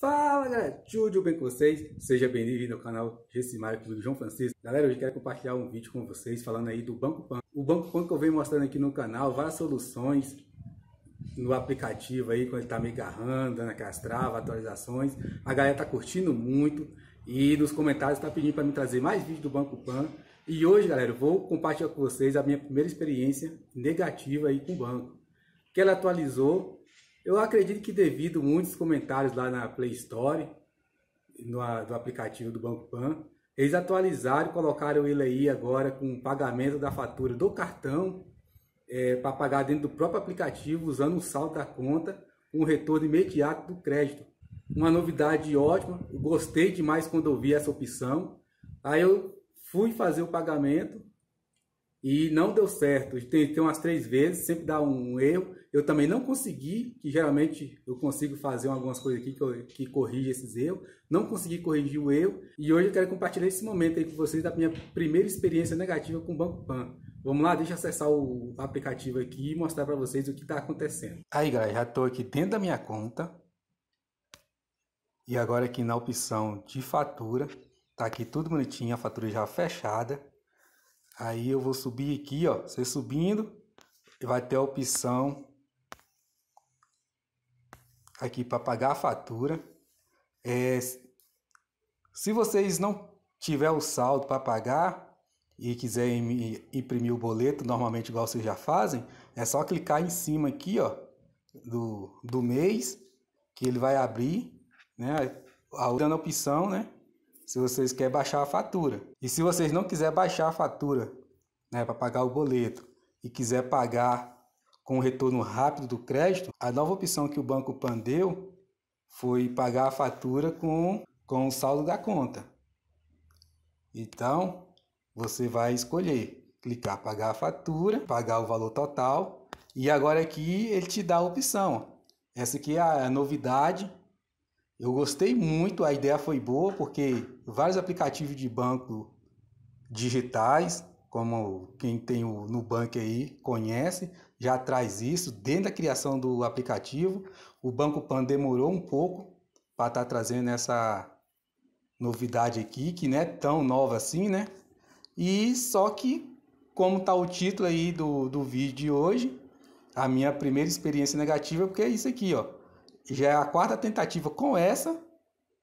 Fala galera, tudo bem com vocês? Seja bem-vindo ao canal aqui do João Francisco. Galera, hoje quero compartilhar um vídeo com vocês falando aí do Banco Pan. O Banco Pan que eu venho mostrando aqui no canal, várias soluções no aplicativo aí, quando ele tá me agarrando, dando aquelas travas, atualizações. A galera tá curtindo muito e nos comentários tá pedindo para me trazer mais vídeos do Banco Pan. E hoje, galera, eu vou compartilhar com vocês a minha primeira experiência negativa aí com o banco. Que ela atualizou eu acredito que devido a muitos comentários lá na Play Store, no, do aplicativo do Banco Pan, eles atualizaram, e colocaram ele aí agora com pagamento da fatura do cartão é, para pagar dentro do próprio aplicativo, usando um saldo da conta, um retorno imediato do crédito. Uma novidade ótima, gostei demais quando eu vi essa opção. Aí eu fui fazer o pagamento, e não deu certo. Tentei umas três vezes, sempre dá um erro. Eu também não consegui, que geralmente eu consigo fazer algumas coisas aqui que, eu, que esses erros. Não consegui corrigir o erro. E hoje eu quero compartilhar esse momento aí com vocês da minha primeira experiência negativa com o Banco Pan. Vamos lá, deixa eu acessar o aplicativo aqui e mostrar para vocês o que está acontecendo. Aí, galera, já estou aqui dentro da minha conta. E agora aqui na opção de fatura, tá aqui tudo bonitinho, a fatura já fechada. Aí eu vou subir aqui, ó. Você subindo, vai ter a opção aqui para pagar a fatura. É, se vocês não tiver o saldo para pagar e quiserem imprimir o boleto, normalmente igual vocês já fazem, é só clicar em cima aqui, ó, do, do mês, que ele vai abrir, né? A, outra a opção, né? se vocês querem baixar a fatura. E se vocês não quiserem baixar a fatura né, para pagar o boleto e quiser pagar com o retorno rápido do crédito, a nova opção que o Banco Pan deu foi pagar a fatura com, com o saldo da conta. Então, você vai escolher clicar pagar a fatura, pagar o valor total, e agora aqui ele te dá a opção. Essa aqui é a novidade eu gostei muito, a ideia foi boa, porque vários aplicativos de banco digitais, como quem tem o Nubank aí conhece, já traz isso dentro da criação do aplicativo. O Banco Pan demorou um pouco para estar tá trazendo essa novidade aqui, que não é tão nova assim, né? E só que, como está o título aí do, do vídeo de hoje, a minha primeira experiência negativa é porque é isso aqui, ó já é a quarta tentativa com essa.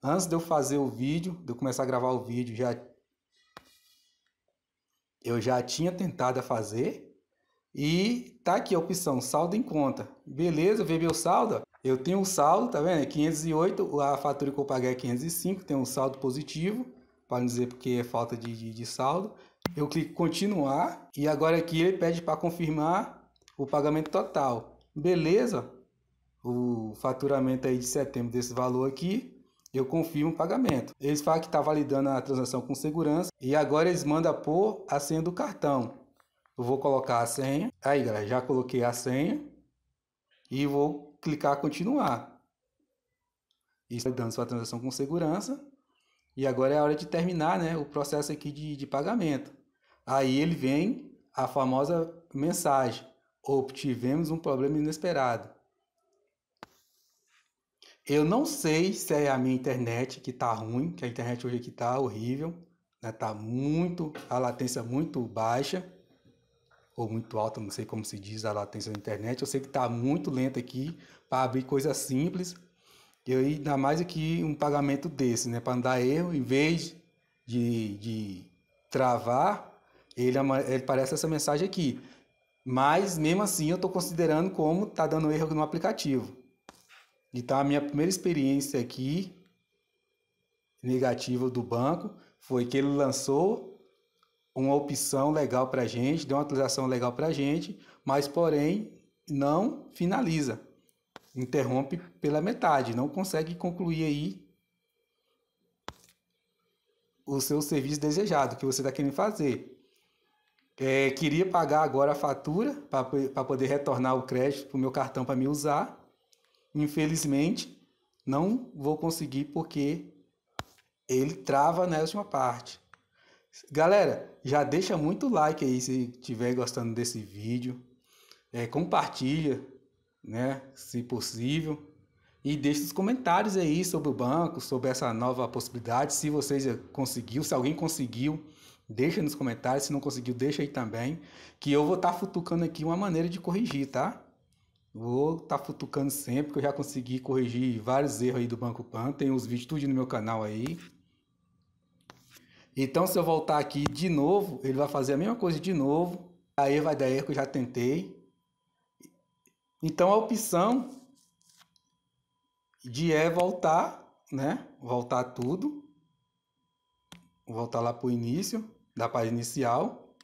Antes de eu fazer o vídeo, de eu começar a gravar o vídeo, já eu já tinha tentado fazer. E tá aqui a opção saldo em conta. Beleza, vê meu saldo. Eu tenho um saldo, tá vendo? É 508, a fatura que eu paguei é 505, tem um saldo positivo, para não dizer porque é falta de, de, de saldo. Eu clico continuar e agora aqui ele pede para confirmar o pagamento total. Beleza? o faturamento aí de setembro desse valor aqui, eu confirmo o pagamento. Eles falam que está validando a transação com segurança e agora eles mandam pôr a senha do cartão. Eu vou colocar a senha. Aí, galera, já coloquei a senha e vou clicar continuar. Isso dando sua transação com segurança. E agora é a hora de terminar né, o processo aqui de, de pagamento. Aí ele vem a famosa mensagem. Obtivemos um problema inesperado. Eu não sei se é a minha internet que tá ruim, que a internet hoje aqui tá horrível, né? Tá muito, a latência muito baixa ou muito alta, não sei como se diz a latência da internet. Eu sei que tá muito lenta aqui para abrir coisa simples. E ainda mais aqui um pagamento desse, né? Para não dar erro, em vez de, de travar, ele, é ele aparece essa mensagem aqui. Mas mesmo assim eu estou considerando como tá dando erro no aplicativo. E tá a minha primeira experiência aqui negativa do banco foi que ele lançou uma opção legal para gente, deu uma atualização legal para gente, mas porém não finaliza, interrompe pela metade, não consegue concluir aí o seu serviço desejado que você está querendo fazer. É, queria pagar agora a fatura para poder retornar o crédito para o meu cartão para me usar Infelizmente, não vou conseguir porque ele trava na última parte. Galera, já deixa muito like aí se estiver gostando desse vídeo. É, compartilha, né, se possível. E deixe os comentários aí sobre o banco, sobre essa nova possibilidade. Se vocês conseguiu, se alguém conseguiu, deixa nos comentários. Se não conseguiu, deixa aí também. Que eu vou estar tá futucando aqui uma maneira de corrigir, tá? Vou estar tá futucando sempre, que eu já consegui corrigir vários erros aí do Banco Pan. Tem os vídeos tudo no meu canal aí. Então, se eu voltar aqui de novo, ele vai fazer a mesma coisa de novo. Aí vai dar erro que eu já tentei. Então, a opção de é voltar, né? Voltar tudo. Voltar lá para o início, da página inicial.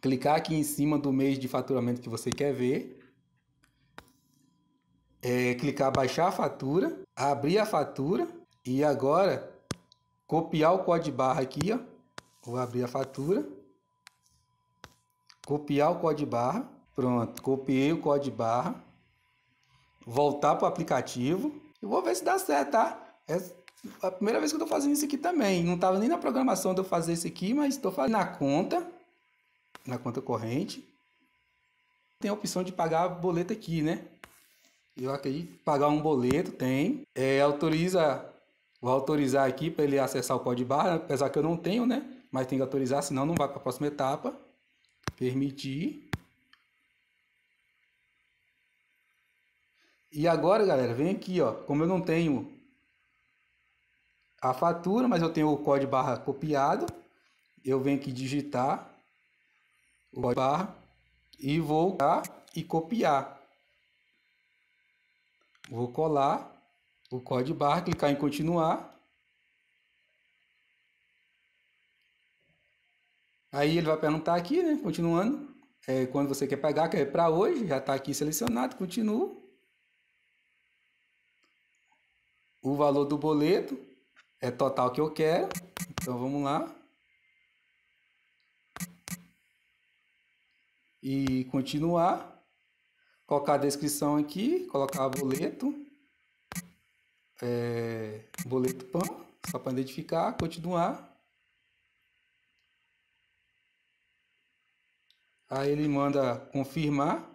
Clicar aqui em cima do mês de faturamento que você quer ver é, clicar baixar a fatura, abrir a fatura e agora copiar o código barra aqui, ó. Vou abrir a fatura, copiar o código barra, pronto, copiei o código barra, voltar para o aplicativo e vou ver se dá certo, tá? É a primeira vez que eu estou fazendo isso aqui também, não estava nem na programação de eu fazer isso aqui, mas estou fazendo na conta, na conta corrente. Tem a opção de pagar a boleta aqui, né? Eu acredito que pagar um boleto tem. É, autoriza, vou autorizar aqui para ele acessar o código barra, apesar que eu não tenho, né? Mas tem que autorizar, senão não vai para a próxima etapa. Permitir. E agora, galera, vem aqui, ó. Como eu não tenho a fatura, mas eu tenho o código barra copiado, eu venho aqui digitar o código barra e vou e copiar. Vou colar o código barra, clicar em continuar. Aí ele vai perguntar aqui, né? Continuando. É, quando você quer pegar, que é para hoje, já está aqui selecionado, continua. O valor do boleto é total que eu quero. Então vamos lá. E continuar colocar a descrição aqui, colocar boleto, é, boleto PAN, só para identificar, continuar. Aí ele manda confirmar,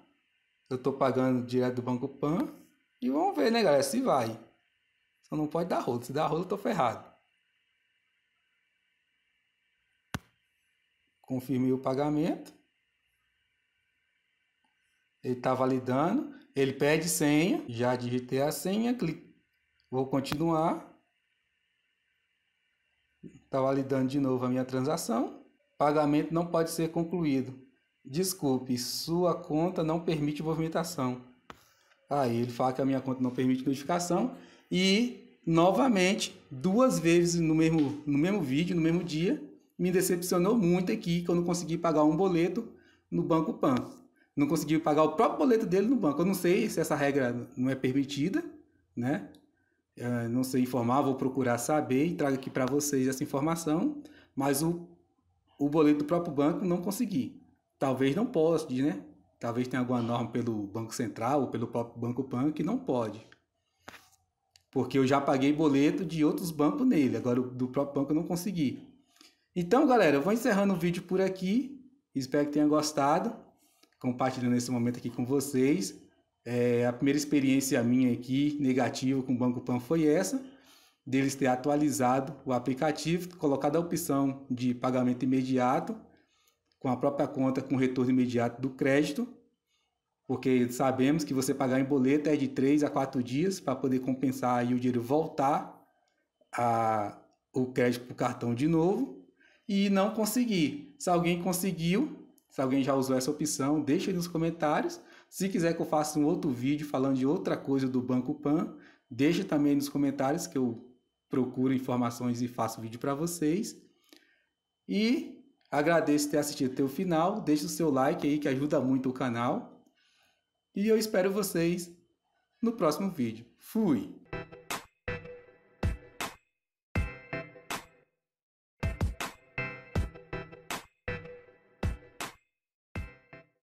eu estou pagando direto do Banco PAN, e vamos ver, né, galera, se vai. Só não pode dar rolo, se dar rolo eu tô ferrado. Confirmei o pagamento. Ele está validando. Ele pede senha. Já digitei a senha. Clico. Vou continuar. Está validando de novo a minha transação. Pagamento não pode ser concluído. Desculpe, sua conta não permite movimentação. Aí ele fala que a minha conta não permite notificação e novamente duas vezes no mesmo no mesmo vídeo, no mesmo dia, me decepcionou muito aqui que eu não consegui pagar um boleto no Banco Pan não conseguiu pagar o próprio boleto dele no banco. Eu não sei se essa regra não é permitida, né? Eu não sei informar, vou procurar saber e trago aqui para vocês essa informação, mas o, o boleto do próprio banco não consegui. Talvez não possa, né? Talvez tenha alguma norma pelo Banco Central ou pelo próprio Banco Pan que não pode. Porque eu já paguei boleto de outros bancos nele, agora do próprio banco eu não consegui. Então, galera, eu vou encerrando o vídeo por aqui. Espero que tenha gostado compartilhando esse momento aqui com vocês. É, a primeira experiência minha aqui, negativa, com o Banco Pan foi essa, deles ter atualizado o aplicativo, colocado a opção de pagamento imediato, com a própria conta com retorno imediato do crédito, porque sabemos que você pagar em boleto é de 3 a 4 dias para poder compensar e o dinheiro voltar a, o crédito para o cartão de novo, e não conseguir. Se alguém conseguiu, se alguém já usou essa opção, deixa aí nos comentários. Se quiser que eu faça um outro vídeo falando de outra coisa do Banco Pan, deixa também nos comentários que eu procuro informações e faço vídeo para vocês. E agradeço ter assistido até o final. Deixe o seu like aí que ajuda muito o canal. E eu espero vocês no próximo vídeo. Fui!